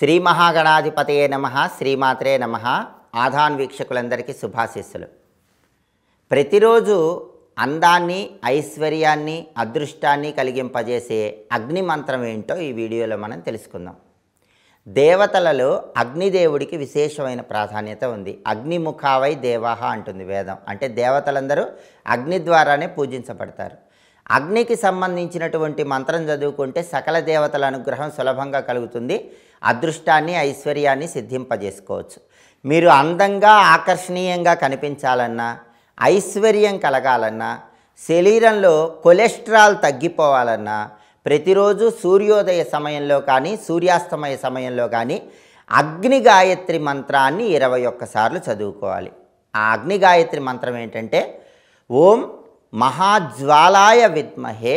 శ్రీ మహాగణాధిపతయే నమ శ్రీమాత్రే నమ ఆధాన్ వీక్షకులందరికీ శుభాశీస్సులు ప్రతిరోజు అందాన్ని ఐశ్వర్యాన్ని అదృష్టాన్ని కలిగింపజేసే అగ్ని మంత్రం ఏంటో ఈ వీడియోలో మనం తెలుసుకుందాం దేవతలలో అగ్నిదేవుడికి విశేషమైన ప్రాధాన్యత ఉంది అగ్నిముఖావై దేవాహ అంటుంది వేదం అంటే దేవతలందరూ అగ్ని ద్వారానే పూజించబడతారు అగ్నికి సంబంధించినటువంటి మంత్రం చదువుకుంటే సకల దేవతల అనుగ్రహం సులభంగా కలుగుతుంది అదృష్టాన్ని ఐశ్వర్యాన్ని సిద్ధింపజేసుకోవచ్చు మీరు అందంగా ఆకర్షణీయంగా కనిపించాలన్నా ఐశ్వర్యం కలగాలన్నా శరీరంలో కొలెస్ట్రాల్ తగ్గిపోవాలన్నా ప్రతిరోజు సూర్యోదయ సమయంలో కానీ సూర్యాస్తమయ సమయంలో కానీ అగ్ని గాయత్రి మంత్రాన్ని ఇరవై ఒక్కసార్లు చదువుకోవాలి ఆ అగ్ని గాయత్రి మంత్రం ఏంటంటే ఓం మహాజ్వాలాయ విద్మహే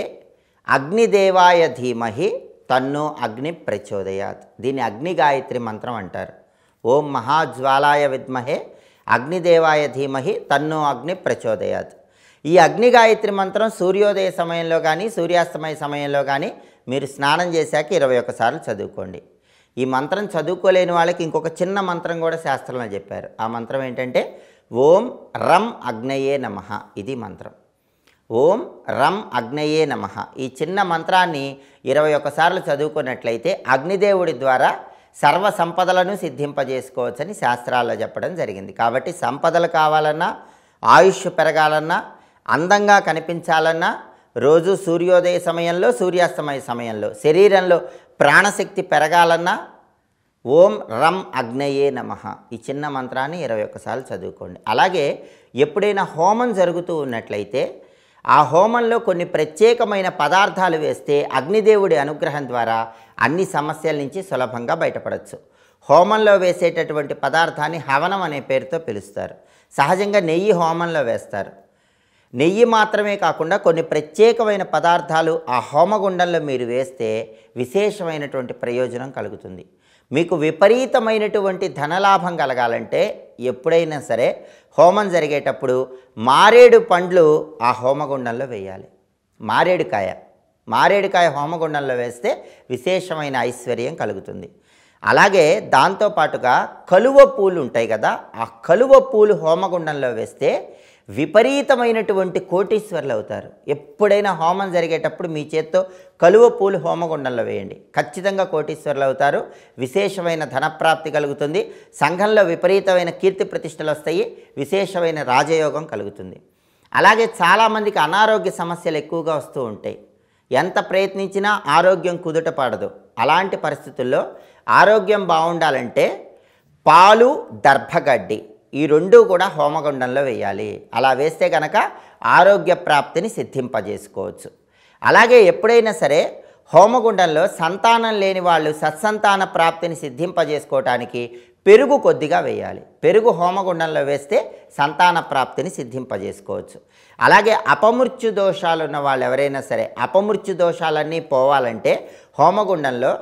అగ్నిదేవాయ ధీమహి తన్ను అగ్ని ప్రచోదయాత్ దీన్ని అగ్ని గాయత్రి మంత్రం అంటారు ఓం మహాజ్వాలాయ విద్మహే అగ్నిదేవాయ ధీమహి తన్ను అగ్ని ప్రచోదయాత్ ఈ అగ్ని గాయత్రి మంత్రం సూర్యోదయ సమయంలో కానీ సూర్యాస్తమయ సమయంలో కానీ మీరు స్నానం చేశాక ఇరవై ఒక్కసార్లు చదువుకోండి ఈ మంత్రం చదువుకోలేని వాళ్ళకి ఇంకొక చిన్న మంత్రం కూడా శాస్త్రంలో చెప్పారు ఆ మంత్రం ఏంటంటే ఓం రం అగ్నయే నమ ఇది మంత్రం ఓం రం అగ్నయే నమ ఈ చిన్న మంత్రాన్ని ఇరవై ఒకసార్లు చదువుకున్నట్లయితే అగ్నిదేవుడి ద్వారా సర్వ సంపదలను సిద్ధింపజేసుకోవచ్చని శాస్త్రాల్లో చెప్పడం జరిగింది కాబట్టి సంపదలు కావాలన్నా ఆయుష్ పెరగాలన్నా అందంగా కనిపించాలన్నా రోజు సూర్యోదయ సమయంలో సూర్యాస్తమయ సమయంలో శరీరంలో ప్రాణశక్తి పెరగాలన్నా ఓం రం అగ్నయే నమ ఈ చిన్న మంత్రాన్ని ఇరవై ఒక్కసార్లు చదువుకోండి అలాగే ఎప్పుడైనా హోమం జరుగుతూ ఉన్నట్లయితే ఆ హోమంలో కొన్ని ప్రత్యేకమైన పదార్థాలు వేస్తే అగ్నిదేవుడి అనుగ్రహం ద్వారా అన్ని సమస్యల నుంచి సులభంగా బయటపడవచ్చు హోమంలో వేసేటటువంటి పదార్థాన్ని హవనం అనే పేరుతో పిలుస్తారు సహజంగా నెయ్యి హోమంలో వేస్తారు నెయ్యి మాత్రమే కాకుండా కొన్ని ప్రత్యేకమైన పదార్థాలు ఆ హోమగుండంలో మీరు వేస్తే విశేషమైనటువంటి ప్రయోజనం కలుగుతుంది మీకు విపరీతమైనటువంటి ధనలాభం కలగాలంటే ఎప్పుడైనా సరే హోమం జరిగేటప్పుడు మారేడు పండ్లు ఆ హోమగుండంలో వేయాలి మారేడుకాయ మారేడుకాయ హోమగుండంలో వేస్తే విశేషమైన ఐశ్వర్యం కలుగుతుంది అలాగే దాంతోపాటుగా కలువ పూలు ఉంటాయి కదా ఆ కలువ పూలు హోమగుండంలో వేస్తే విపరీతమైనటువంటి కోటీశ్వర్లు అవుతారు ఎప్పుడైనా హోమం జరిగేటప్పుడు మీ చేత్తో కలువ పూలు హోమగుండంలో వేయండి ఖచ్చితంగా కోటీశ్వర్లు అవుతారు విశేషమైన ధనప్రాప్తి కలుగుతుంది సంఘంలో విపరీతమైన కీర్తి ప్రతిష్టలు వస్తాయి విశేషమైన రాజయోగం కలుగుతుంది అలాగే చాలామందికి అనారోగ్య సమస్యలు ఎక్కువగా వస్తూ ఉంటాయి ఎంత ప్రయత్నించినా ఆరోగ్యం కుదుట పడదు అలాంటి పరిస్థితుల్లో ఆరోగ్యం బాగుండాలంటే పాలు దర్భగడ్డి ఈ రెండూ కూడా హోమగుండంలో వేయాలి అలా వేస్తే కనుక ఆరోగ్య ప్రాప్తిని సిద్ధింపజేసుకోవచ్చు అలాగే ఎప్పుడైనా సరే హోమగుండంలో సంతానం లేని వాళ్ళు సత్సంతాన ప్రాప్తిని సిద్ధింపజేసుకోవటానికి పెరుగు కొద్దిగా వేయాలి పెరుగు హోమగుండంలో వేస్తే సంతాన ప్రాప్తిని సిద్ధింపజేసుకోవచ్చు అలాగే అపమృత్యు దోషాలు ఉన్న వాళ్ళు ఎవరైనా సరే అపమృత్యు దోషాలన్నీ పోవాలంటే హోమగుండంలో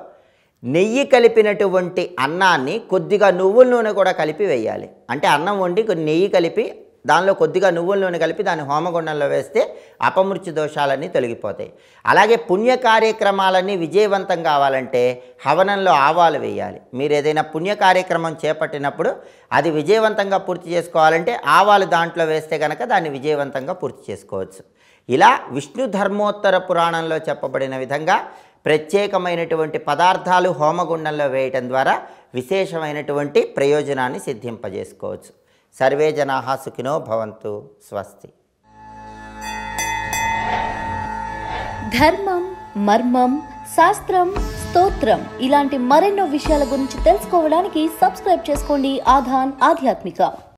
నెయ్యి కలిపినటువంటి అన్నాన్ని కొద్దిగా నువ్వుల నూనె కూడా కలిపి వేయాలి అంటే అన్నం వండి కొన్ని నెయ్యి కలిపి దానిలో కొద్దిగా నువ్వుల నూనె కలిపి దాన్ని హోమగుండంలో వేస్తే అపమృత్యు దోషాలన్నీ తొలగిపోతాయి అలాగే పుణ్య కార్యక్రమాలన్నీ విజయవంతం కావాలంటే హవనంలో ఆవాలు వేయాలి మీరు ఏదైనా పుణ్య కార్యక్రమం చేపట్టినప్పుడు అది విజయవంతంగా పూర్తి చేసుకోవాలంటే ఆవాలు దాంట్లో వేస్తే కనుక దాన్ని విజయవంతంగా పూర్తి చేసుకోవచ్చు ఇలా విష్ణు ధర్మోత్తర పురాణంలో చెప్పబడిన విధంగా ప్రత్యేకమైనటువంటి పదార్థాలు హోమగుండంలో వేయటం ద్వారా విశేషమైనటువంటి ప్రయోజనాన్ని సిద్ధింపజేసుకోవచ్చు సర్వే జనా సుఖినో భవంతు స్వస్తి ధర్మం మర్మం శాస్త్రం స్తోత్రం ఇలాంటి మరెన్నో విషయాల గురించి తెలుసుకోవడానికి సబ్స్క్రైబ్ చేసుకోండి ఆధాన్ ఆధ్యాత్మిక